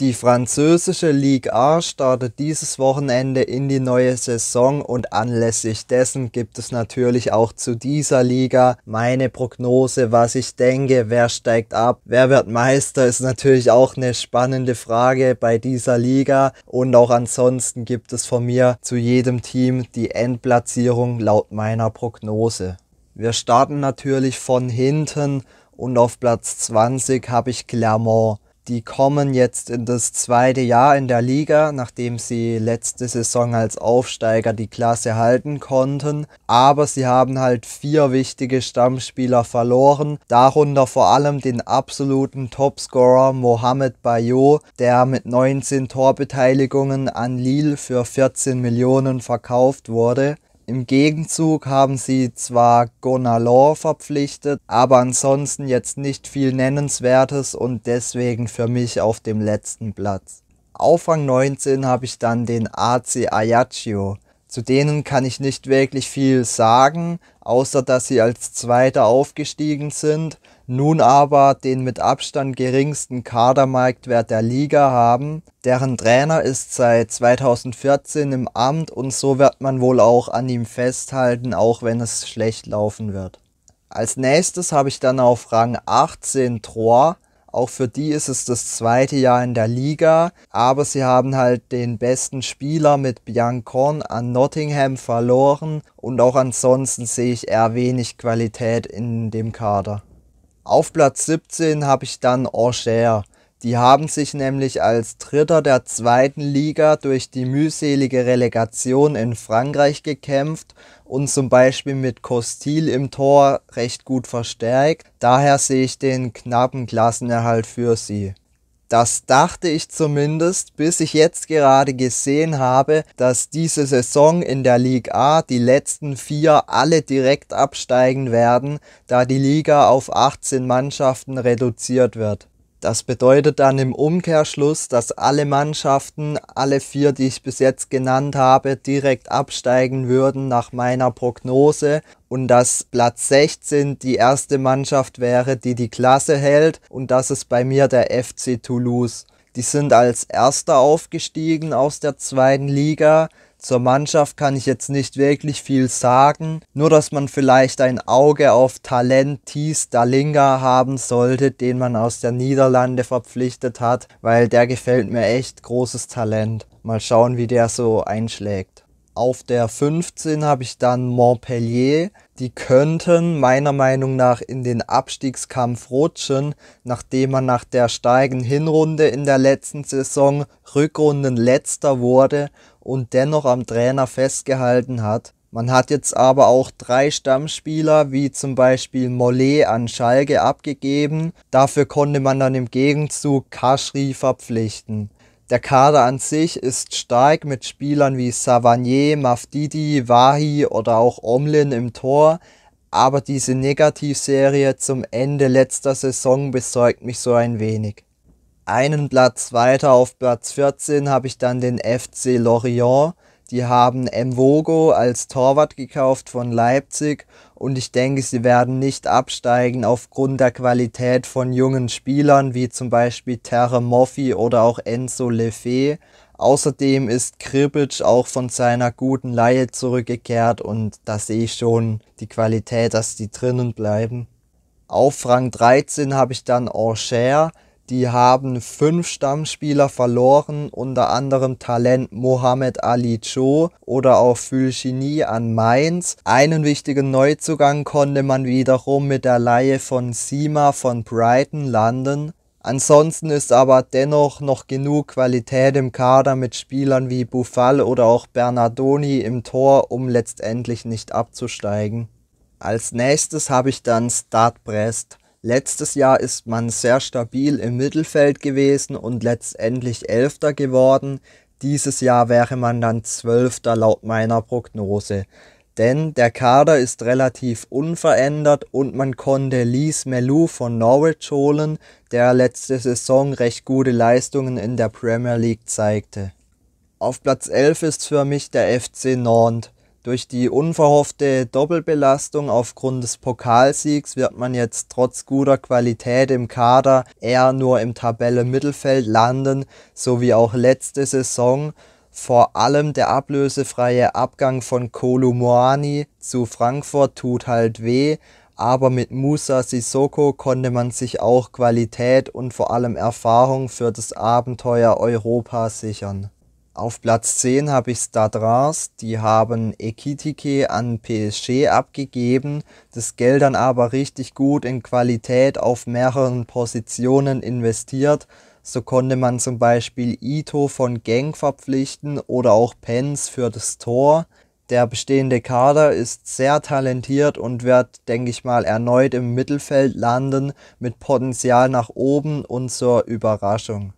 Die französische Ligue A startet dieses Wochenende in die neue Saison und anlässlich dessen gibt es natürlich auch zu dieser Liga meine Prognose, was ich denke, wer steigt ab, wer wird Meister, ist natürlich auch eine spannende Frage bei dieser Liga und auch ansonsten gibt es von mir zu jedem Team die Endplatzierung laut meiner Prognose. Wir starten natürlich von hinten und auf Platz 20 habe ich Clermont. Die kommen jetzt in das zweite Jahr in der Liga, nachdem sie letzte Saison als Aufsteiger die Klasse halten konnten. Aber sie haben halt vier wichtige Stammspieler verloren, darunter vor allem den absoluten Topscorer Mohamed Bayo, der mit 19 Torbeteiligungen an Lille für 14 Millionen verkauft wurde. Im Gegenzug haben sie zwar Gonalon verpflichtet, aber ansonsten jetzt nicht viel Nennenswertes und deswegen für mich auf dem letzten Platz. Auf Rang 19 habe ich dann den AC Ajaccio. Zu denen kann ich nicht wirklich viel sagen, außer dass sie als Zweiter aufgestiegen sind nun aber den mit Abstand geringsten Kadermarktwert der Liga haben. Deren Trainer ist seit 2014 im Amt und so wird man wohl auch an ihm festhalten, auch wenn es schlecht laufen wird. Als nächstes habe ich dann auf Rang 18 Troyes. Auch für die ist es das zweite Jahr in der Liga, aber sie haben halt den besten Spieler mit Biancon an Nottingham verloren und auch ansonsten sehe ich eher wenig Qualität in dem Kader. Auf Platz 17 habe ich dann Angers. Die haben sich nämlich als Dritter der zweiten Liga durch die mühselige Relegation in Frankreich gekämpft und zum Beispiel mit Costil im Tor recht gut verstärkt. Daher sehe ich den knappen Klassenerhalt für sie. Das dachte ich zumindest, bis ich jetzt gerade gesehen habe, dass diese Saison in der Liga A die letzten vier alle direkt absteigen werden, da die Liga auf 18 Mannschaften reduziert wird. Das bedeutet dann im Umkehrschluss, dass alle Mannschaften, alle vier, die ich bis jetzt genannt habe, direkt absteigen würden nach meiner Prognose, und dass Platz 16 die erste Mannschaft wäre, die die Klasse hält und das ist bei mir der FC Toulouse. Die sind als erster aufgestiegen aus der zweiten Liga. Zur Mannschaft kann ich jetzt nicht wirklich viel sagen, nur dass man vielleicht ein Auge auf Talent Thies Dalinga haben sollte, den man aus der Niederlande verpflichtet hat, weil der gefällt mir echt großes Talent. Mal schauen, wie der so einschlägt. Auf der 15 habe ich dann Montpellier. Die könnten meiner Meinung nach in den Abstiegskampf rutschen, nachdem man nach der steigen Hinrunde in der letzten Saison Rückrundenletzter wurde und dennoch am Trainer festgehalten hat. Man hat jetzt aber auch drei Stammspieler, wie zum Beispiel Mollet an Schalke abgegeben. Dafür konnte man dann im Gegenzug Kaschri verpflichten. Der Kader an sich ist stark mit Spielern wie Savanier, Mafdidi, Wahi oder auch Omlin im Tor, aber diese Negativserie zum Ende letzter Saison besorgt mich so ein wenig. Einen Platz weiter auf Platz 14 habe ich dann den FC Lorient, die haben Mvogo als Torwart gekauft von Leipzig und ich denke, sie werden nicht absteigen aufgrund der Qualität von jungen Spielern wie zum Beispiel Terre Moffi oder auch Enzo Lefebvre. Außerdem ist Kribic auch von seiner guten Laie zurückgekehrt und da sehe ich schon die Qualität, dass die drinnen bleiben. Auf Rang 13 habe ich dann Orcher. Die haben fünf Stammspieler verloren, unter anderem Talent Mohamed Ali Cho oder auch Fülchini an Mainz. Einen wichtigen Neuzugang konnte man wiederum mit der Laie von Sima von Brighton landen. Ansonsten ist aber dennoch noch genug Qualität im Kader mit Spielern wie Buffal oder auch Bernardoni im Tor, um letztendlich nicht abzusteigen. Als nächstes habe ich dann Start Brest. Letztes Jahr ist man sehr stabil im Mittelfeld gewesen und letztendlich Elfter geworden. Dieses Jahr wäre man dann Zwölfter laut meiner Prognose. Denn der Kader ist relativ unverändert und man konnte Lise Melou von Norwich holen, der letzte Saison recht gute Leistungen in der Premier League zeigte. Auf Platz 11 ist für mich der FC Nantes. Durch die unverhoffte Doppelbelastung aufgrund des Pokalsiegs wird man jetzt trotz guter Qualität im Kader eher nur im Tabellenmittelfeld landen, so wie auch letzte Saison. Vor allem der ablösefreie Abgang von Kolo Moani zu Frankfurt tut halt weh, aber mit Musa Sissoko konnte man sich auch Qualität und vor allem Erfahrung für das Abenteuer Europa sichern. Auf Platz 10 habe ich Stadras. die haben Ekitike an PSG abgegeben, das Geld dann aber richtig gut in Qualität auf mehreren Positionen investiert. So konnte man zum Beispiel Ito von Gang verpflichten oder auch Pens für das Tor. Der bestehende Kader ist sehr talentiert und wird, denke ich mal, erneut im Mittelfeld landen mit Potenzial nach oben und zur Überraschung.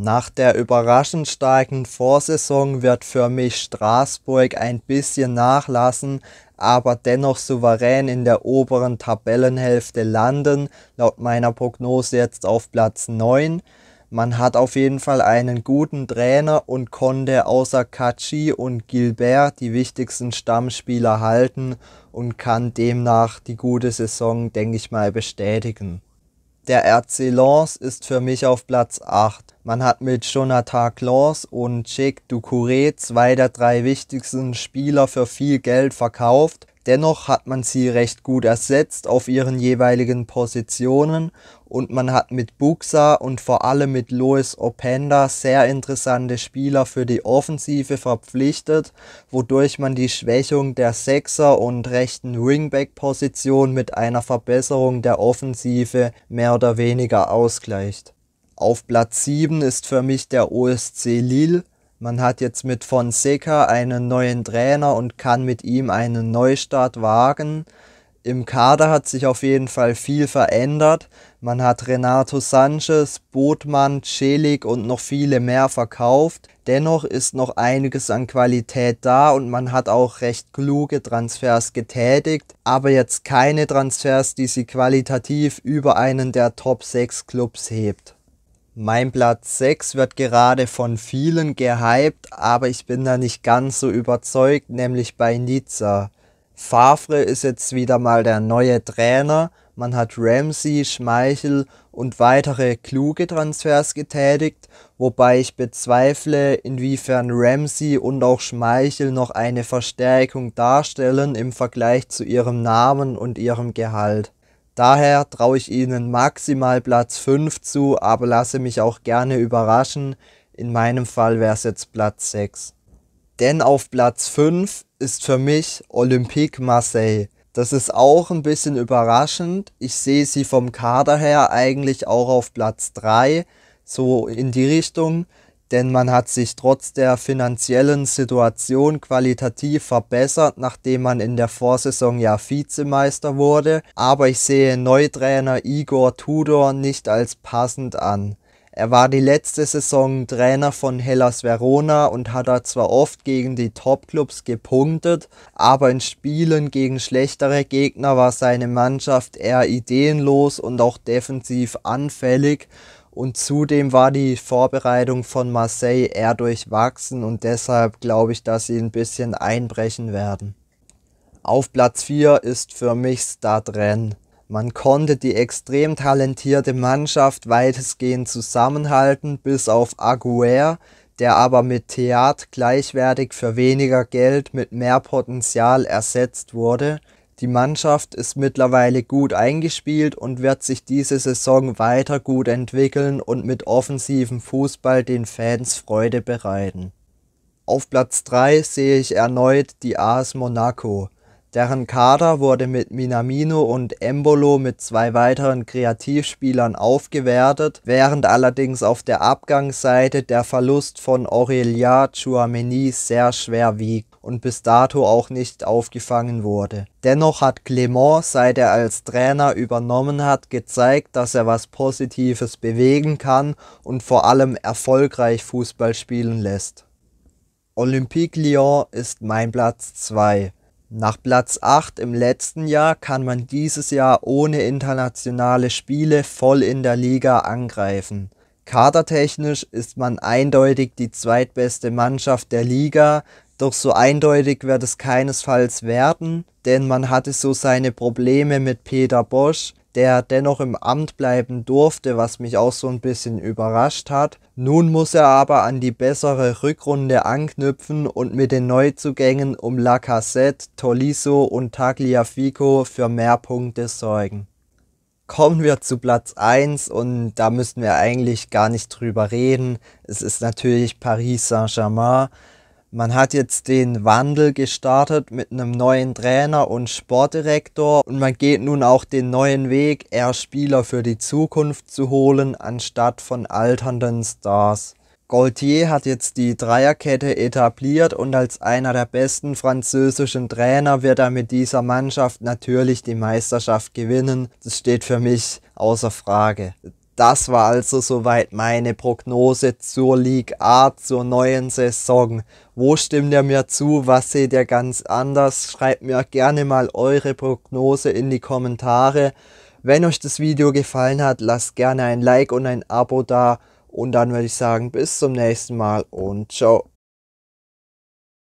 Nach der überraschend starken Vorsaison wird für mich Straßburg ein bisschen nachlassen, aber dennoch souverän in der oberen Tabellenhälfte landen, laut meiner Prognose jetzt auf Platz 9. Man hat auf jeden Fall einen guten Trainer und konnte außer Kachi und Gilbert die wichtigsten Stammspieler halten und kann demnach die gute Saison, denke ich mal, bestätigen. Der RC Lance ist für mich auf Platz 8. Man hat mit Jonathan Klaus und Jake Ducouré zwei der drei wichtigsten Spieler für viel Geld verkauft. Dennoch hat man sie recht gut ersetzt auf ihren jeweiligen Positionen und man hat mit Buxa und vor allem mit Lois Openda sehr interessante Spieler für die Offensive verpflichtet, wodurch man die Schwächung der Sechser- und rechten Wingback-Position mit einer Verbesserung der Offensive mehr oder weniger ausgleicht. Auf Platz 7 ist für mich der OSC Lille. Man hat jetzt mit Fonseca einen neuen Trainer und kann mit ihm einen Neustart wagen. Im Kader hat sich auf jeden Fall viel verändert. Man hat Renato Sanchez, Botmann, Celik und noch viele mehr verkauft. Dennoch ist noch einiges an Qualität da und man hat auch recht kluge Transfers getätigt, aber jetzt keine Transfers, die sie qualitativ über einen der Top 6 Clubs hebt. Mein Platz 6 wird gerade von vielen gehypt, aber ich bin da nicht ganz so überzeugt, nämlich bei Nizza. Favre ist jetzt wieder mal der neue Trainer. Man hat Ramsey, Schmeichel und weitere kluge Transfers getätigt, wobei ich bezweifle, inwiefern Ramsey und auch Schmeichel noch eine Verstärkung darstellen im Vergleich zu ihrem Namen und ihrem Gehalt. Daher traue ich ihnen maximal Platz 5 zu, aber lasse mich auch gerne überraschen. In meinem Fall wäre es jetzt Platz 6. Denn auf Platz 5 ist für mich Olympique Marseille. Das ist auch ein bisschen überraschend. Ich sehe sie vom Kader her eigentlich auch auf Platz 3, so in die Richtung, denn man hat sich trotz der finanziellen Situation qualitativ verbessert, nachdem man in der Vorsaison ja Vizemeister wurde. Aber ich sehe Neutrainer Igor Tudor nicht als passend an. Er war die letzte Saison Trainer von Hellas Verona und hat da zwar oft gegen die Topclubs gepunktet, aber in Spielen gegen schlechtere Gegner war seine Mannschaft eher ideenlos und auch defensiv anfällig und zudem war die Vorbereitung von Marseille eher durchwachsen und deshalb glaube ich, dass sie ein bisschen einbrechen werden. Auf Platz 4 ist für mich Stadren. Man konnte die extrem talentierte Mannschaft weitestgehend zusammenhalten, bis auf Aguer, der aber mit Theat gleichwertig für weniger Geld mit mehr Potenzial ersetzt wurde. Die Mannschaft ist mittlerweile gut eingespielt und wird sich diese Saison weiter gut entwickeln und mit offensivem Fußball den Fans Freude bereiten. Auf Platz 3 sehe ich erneut die AS Monaco. Deren Kader wurde mit Minamino und Embolo mit zwei weiteren Kreativspielern aufgewertet, während allerdings auf der Abgangsseite der Verlust von Aurelia Chouameni sehr schwer wiegt und bis dato auch nicht aufgefangen wurde. Dennoch hat Clement, seit er als Trainer übernommen hat, gezeigt, dass er was Positives bewegen kann und vor allem erfolgreich Fußball spielen lässt. Olympique Lyon ist mein Platz 2. Nach Platz 8 im letzten Jahr kann man dieses Jahr ohne internationale Spiele voll in der Liga angreifen. Kadertechnisch ist man eindeutig die zweitbeste Mannschaft der Liga, doch so eindeutig wird es keinesfalls werden, denn man hatte so seine Probleme mit Peter Bosch, der dennoch im Amt bleiben durfte, was mich auch so ein bisschen überrascht hat. Nun muss er aber an die bessere Rückrunde anknüpfen und mit den Neuzugängen um Lacassette, Tolisso und Tagliafico für mehr Punkte sorgen. Kommen wir zu Platz 1 und da müssen wir eigentlich gar nicht drüber reden. Es ist natürlich Paris Saint-Germain. Man hat jetzt den Wandel gestartet mit einem neuen Trainer und Sportdirektor und man geht nun auch den neuen Weg, eher Spieler für die Zukunft zu holen, anstatt von alternden Stars. Gaultier hat jetzt die Dreierkette etabliert und als einer der besten französischen Trainer wird er mit dieser Mannschaft natürlich die Meisterschaft gewinnen. Das steht für mich außer Frage. Das war also soweit meine Prognose zur League A zur neuen Saison. Wo stimmt ihr mir zu? Was seht ihr ganz anders? Schreibt mir gerne mal eure Prognose in die Kommentare. Wenn euch das Video gefallen hat, lasst gerne ein Like und ein Abo da. Und dann würde ich sagen, bis zum nächsten Mal und ciao.